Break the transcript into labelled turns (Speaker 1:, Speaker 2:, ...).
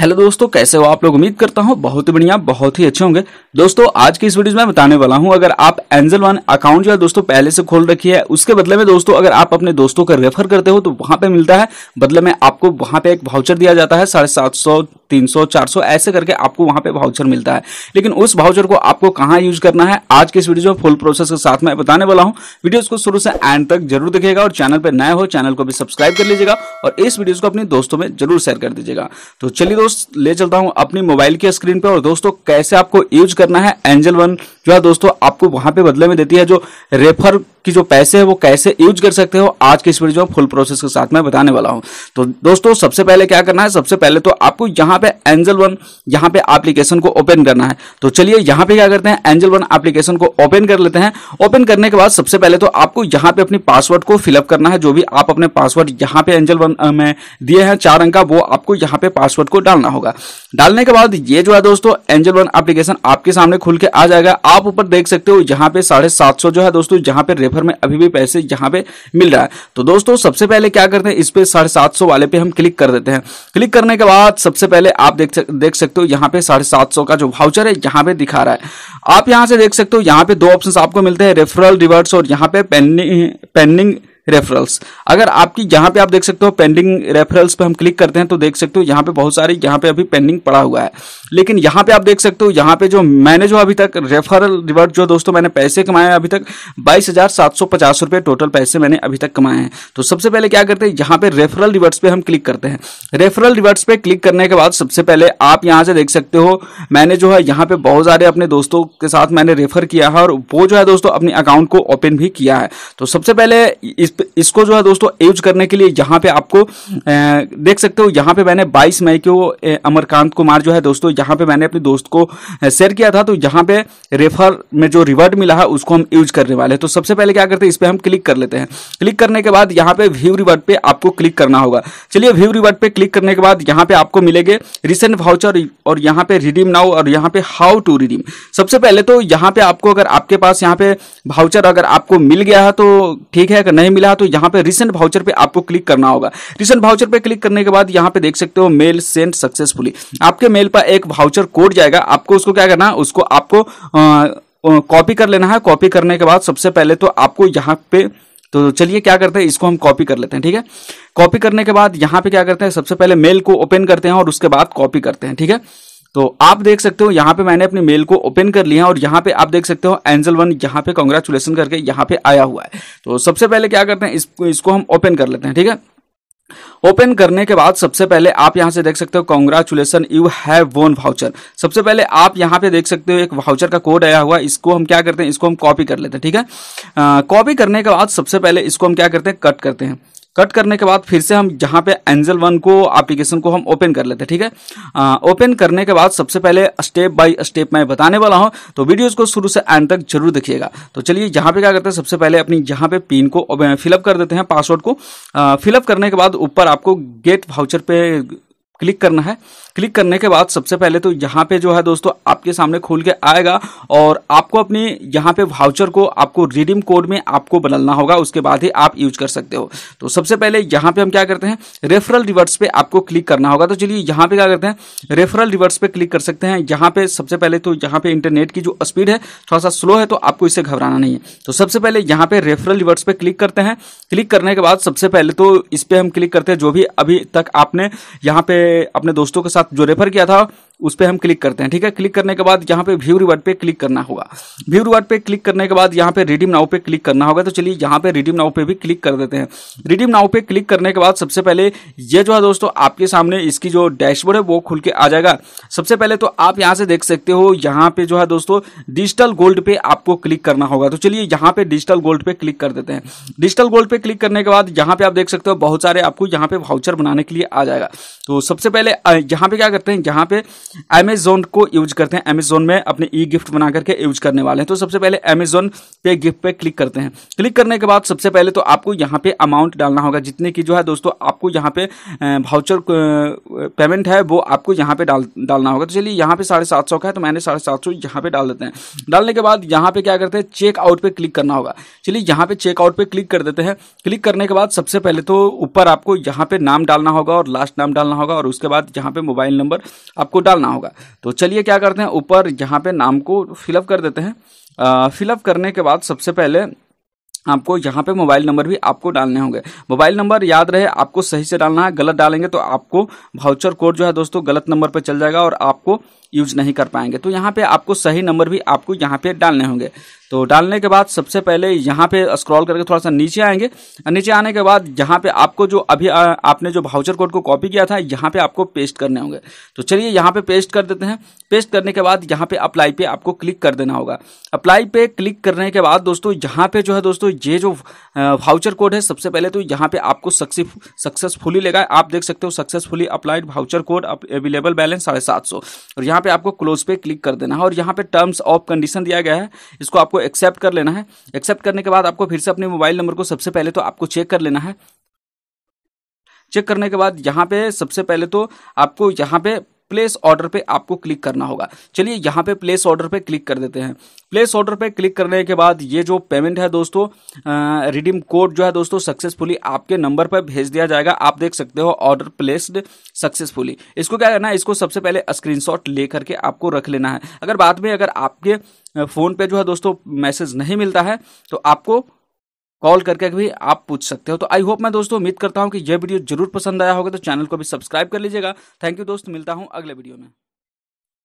Speaker 1: hello दोस्तों कैसे हो आप लोग उम्मीद करता हूं बहुत ही बढ़िया बहुत ही अच्छे होंगे दोस्तों आज की इस वीडियो में बताने वाला हूं अगर आप एंजल वन अकाउंट जो है दोस्तों पहले से खोल रखी है उसके बदले में दोस्तों अगर आप अपने दोस्तों का रेफर करते हो तो वहां पे मिलता है बदले में आपको वहां पे एक वाउचर दिया जाता है साढ़े सात सौ तीन सौ चार सौ ऐसे करके आपको वहां पे वाउचर मिलता है लेकिन उस वाउचर को आपको कहाँ यूज करना है आज के इस वीडियो में फुल प्रोसेस के साथ मैं बताने वाला हूँ वीडियो को शुरू से एंड तक जरूर देखिएगा और चैनल पर नए हो चैनल को भी सब्सक्राइब कर लीजिएगा और इस वीडियो को अपने दोस्तों में जरूर शेयर कर दीजिएगा तो चलिए दोस्त ले चलता हूँ अपनी मोबाइल की स्क्रीन पर और दोस्तों कैसे आपको यूज करना है एंजल वन जो है दोस्तों आपको वहां पे बदले में देती है जो रेफर की जो पैसे है वो कैसे यूज कर सकते हो आज के इस वीडियो में फुल प्रोसेस के साथ मैं बताने वाला हूँ तो दोस्तों सबसे पहले क्या करना है सबसे पहले तो आपको यहाँ यहाँ पे एंजल वन यहाँ पे एप्लीकेशन को ओपन करना है तो चलिए यहाँ पे क्या करते हैं एंजल वन एप्लीकेशन को ओपन कर लेते हैं ओपन करने के बाद सबसे पहले तो आपको यहाँ पे अपनी पासवर्ड को फिलअप करना है जो भी आप अपने पासवर्ड यहाँ पे एंजल वन में दिए हैं चार अंक का वो आपको यहाँ पे पासवर्ड को डालना होगा डालने के बाद ये जो है दोस्तों एंजल वन एप्लीकेशन आपके सामने खुल के आ जाएगा आप ऊपर देख सकते हो यहाँ पे साढ़े सात सौ जो है दोस्तों यहाँ पे रेफर में अभी भी पैसे यहाँ पे मिल रहा है तो दोस्तों सबसे पहले क्या करते हैं इस पे साढ़े सात सौ वाले पे हम क्लिक कर देते हैं क्लिक करने के बाद सबसे पहले पहले आप देख सक, देख सकते हो यहाँ पे साढ़े सात सौ का जो वाउचर है यहाँ पे दिखा रहा है आप यहाँ से देख सकते हो यहाँ पे दो ऑप्शन आपको मिलते हैं रेफरल रिवर्स और यहाँ पे पेंडिंग पेंडिंग रेफरल्स अगर आपकी यहाँ पे आप देख सकते हो पेंडिंग रेफरल्स पे हम क्लिक करते हैं तो देख सकते हो यहाँ पे बहुत सारी यहाँ पे अभी पेंडिंग पड़ा हुआ है लेकिन यहाँ पे आप देख सकते हो यहाँ पे जो मैंने जो अभी तक रेफरल रिवर्ट जो दोस्तों मैंने पैसे कमाए अभी तक बाईस हजार सात सौ पचास टोटल पैसे मैंने अभी तक कमाए हैं तो सबसे पहले क्या करते हैं यहाँ पे रेफरल रिवर्ट्स पे हम क्लिक करते हैं रेफरल रिवर्ट्स पे क्लिक करने के बाद सबसे पहले आप यहाँ से देख सकते हो मैंने जो है यहाँ पे बहुत सारे अपने दोस्तों के साथ मैंने रेफर किया है और वो जो है दोस्तों अपने अकाउंट को ओपन भी किया है तो सबसे पहले इस इसको जो है दोस्तों यूज करने के लिए यहाँ पे आपको देख सकते हो यहाँ पे मैंने 22 मई को अमरकांत कुमार जो है दोस्तों यहाँ पे मैंने अपने दोस्त को शेयर किया था तो यहाँ पे रेफर में जो रिवर्ड मिला है उसको हम यूज करने वाले हैं तो सबसे पहले क्या करते हैं इस पर हम क्लिक कर लेते हैं क्लिक करने के बाद यहाँ पे व्यू रिवर्ड पे आपको क्लिक करना होगा चलिए व्यू रिवर्ड पे क्लिक करने के बाद यहाँ पे आपको मिलेंगे रिसेंट भाउचर और यहाँ पे रिडीम नाउ और यहाँ पे हाउ टू रिडीम सबसे पहले तो यहाँ पे आपको अगर आपके पास यहाँ पे भाउचर अगर आपको मिल गया है तो ठीक है अगर नहीं मिला रहा तो यहाँ पे रिसेंट भाउचर पे आपको क्लिक करना होगा रिसेंट भाउचर पे क्लिक करने के बाद यहाँ पे देख सकते हो मेल सेंड सक्सेसफुली आपके मेल पर एक भाउचर कोड जाएगा आपको उसको क्या करना उसको आपको कॉपी कर लेना है कॉपी करने के बाद सबसे पहले तो आपको यहाँ पे तो चलिए क्या करते हैं इसको हम कॉपी कर लेते हैं ठीक है कॉपी करने के बाद यहाँ पे क्या करते हैं सबसे पहले मेल को ओपन करते हैं और उसके बाद कॉपी करते हैं ठीक है तो आप देख सकते हो यहाँ पे मैंने अपने मेल को ओपन कर लिया और यहाँ पे आप देख सकते हो एंजल वन यहाँ पे कॉन्ग्रेचुलेसन करके यहाँ पे आया हुआ है तो सबसे पहले क्या करते हैं इसको इसको हम ओपन कर लेते हैं ठीक है ओपन करने के बाद सबसे पहले आप यहां से देख सकते हो congratulation you have won voucher सबसे पहले आप यहां पे देख सकते हो एक वाउचर का कोड आया हुआ इसको हम क्या करते हैं इसको हम कॉपी कर लेते हैं ठीक है कॉपी करने के बाद सबसे पहले इसको हम क्या करते हैं कट करते हैं कट करने के बाद फिर से हम जहां पे एंजल वन को एप्लीकेशन को हम ओपन कर लेते हैं ठीक है ओपन करने के बाद सबसे पहले स्टेप बाय स्टेप मैं बताने वाला हूं तो वीडियोस को शुरू से एंड तक जरूर देखिएगा तो चलिए जहां पे क्या करते हैं सबसे पहले अपनी जहां पे पिन को फिलअप कर देते हैं पासवर्ड को फिलअप करने के बाद ऊपर आपको गेट वाउचर पे क्लिक करना है क्लिक करने के बाद सबसे पहले तो यहाँ पे जो है दोस्तों आपके सामने खोल के आएगा और आपको अपने यहाँ पे वाउचर को आपको रिडीम कोड में आपको बदलना होगा उसके बाद ही आप यूज कर सकते हो तो सबसे पहले यहाँ पे हम क्या करते हैं रेफरल रिवर्ट्स पे आपको क्लिक करना होगा तो चलिए यहाँ पे क्या करते हैं रेफरल रिवर्ट्स पे क्लिक कर सकते हैं यहाँ पे सबसे पहले तो यहाँ पे इंटरनेट की जो स्पीड है थोड़ा सा स्लो है तो आपको इसे घबराना नहीं है तो सबसे पहले यहाँ पे रेफरल रिवर्ट्स पे क्लिक करते हैं क्लिक करने के बाद सबसे पहले तो इस पर हम क्लिक करते हैं जो भी अभी तक आपने यहाँ पे अपने दोस्तों के साथ जो रेफर किया था उस पर हम क्लिक करते हैं ठीक है क्लिक करने के बाद यहाँ पे व्यू रिवर्ड पे क्लिक करना होगा व्यू रिवर्ड पे क्लिक करने के बाद यहाँ पे रिडीम नाउ पे क्लिक करना होगा तो चलिए यहाँ पे रिडीम नाउ पे भी क्लिक कर देते हैं रिडीम नाउ पे क्लिक करने के बाद सबसे पहले ये जो है दोस्तों आपके सामने इसकी जो डैशबोर्ड है वो खुल के आ जाएगा सबसे पहले तो आप यहाँ से देख सकते हो यहाँ पे जो है दोस्तों डिजिटल गोल्ड पे आपको क्लिक करना होगा तो चलिए यहाँ पे डिजिटल गोल्ड पे क्लिक कर देते हैं डिजिटल गोल्ड पे क्लिक करने के बाद यहाँ पे आप देख सकते हो बहुत सारे आपको यहाँ पे वाउचर बनाने के लिए आ जाएगा तो सबसे पहले यहाँ पे क्या करते हैं यहाँ पे अमेजोन को यूज करते हैं अमेजोन में अपने ई गिफ्ट बना करके यूज करने वाले हैं तो सबसे पहले अमेजोन पे गिफ्ट पे क्लिक करते हैं क्लिक करने के बाद सबसे पहले तो आपको यहाँ पे अमाउंट डालना होगा जितने की जो है दोस्तों आपको यहाँ पे भाउचर पेमेंट है वो आपको यहाँ पे डाल डालना होगा तो चलिए यहाँ पे साढ़े सात सौ का है तो मैंने साढ़े सात सौ यहाँ पे डाल देते हैं डालने के बाद यहाँ पे क्या करते हैं चेकआउट पे क्लिक करना होगा चलिए यहाँ पे चेकआउट पे क्लिक कर देते हैं क्लिक करने के बाद सबसे पहले तो ऊपर आपको यहाँ पे नाम डालना होगा और लास्ट नाम डालना होगा और उसके बाद यहाँ पे मोबाइल नंबर आपको डाल निकालना होगा तो चलिए क्या करते हैं ऊपर यहाँ पे नाम को फिलअप कर देते हैं फिलअप करने के बाद सबसे पहले आपको यहाँ पे मोबाइल नंबर भी आपको डालने होंगे मोबाइल नंबर याद रहे आपको सही से डालना है गलत डालेंगे तो आपको भाउचर कोड जो है दोस्तों गलत नंबर पर चल जाएगा और आपको यूज नहीं कर पाएंगे तो यहाँ पे आपको सही नंबर भी आपको यहाँ पे डालने होंगे तो डालने के बाद सबसे पहले यहाँ पे स्क्रॉल करके थोड़ा सा नीचे आएंगे नीचे आने के बाद यहाँ पे आपको जो अभी आ, आपने जो भाउचर कोड को कॉपी किया था यहाँ पे आपको पेस्ट करने होंगे तो चलिए यहाँ पे पेस्ट कर देते हैं पेस्ट करने के बाद यहाँ पे अप्लाई पे आपको क्लिक कर देना होगा अप्लाई पे क्लिक करने के बाद दोस्तों यहाँ पे जो है दोस्तों ये जो भाउचर कोड है सबसे पहले तो यहाँ पे आपको सक्सेसफुली लेगा आप देख सकते हो successfully applied voucher code available balance साढ़े और यहाँ यहाँ पे आपको क्लोज पे क्लिक कर देना है और यहाँ पे टर्म्स ऑफ कंडीशन दिया गया है इसको आपको एक्सेप्ट कर लेना है एक्सेप्ट करने के बाद आपको फिर से अपने मोबाइल नंबर को सबसे पहले तो आपको चेक कर लेना है चेक करने के बाद यहाँ पे सबसे पहले तो आपको यहाँ पे प्लेस ऑर्डर पे आपको क्लिक करना होगा चलिए यहाँ पे प्लेस ऑर्डर पे क्लिक कर देते हैं प्लेस ऑर्डर पे क्लिक करने के बाद ये जो पेमेंट है दोस्तों रिडीम कोड जो है दोस्तों सक्सेसफुली आपके नंबर पर भेज दिया जाएगा आप देख सकते हो ऑर्डर प्लेस्ड सक्सेसफुली इसको क्या करना है इसको सबसे पहले स्क्रीनशॉट ले करके आपको रख लेना है अगर बाद में अगर आपके फ़ोन पे जो है दोस्तों मैसेज नहीं मिलता है तो आपको कॉल करके भी आप पूछ सकते हो तो आई होप मैं दोस्तों उम्मीद करता हूँ कि यह वीडियो जरूर पसंद आया होगा तो चैनल को भी सब्सक्राइब कर लीजिएगा थैंक यू दोस्त मिलता हूँ अगले वीडियो में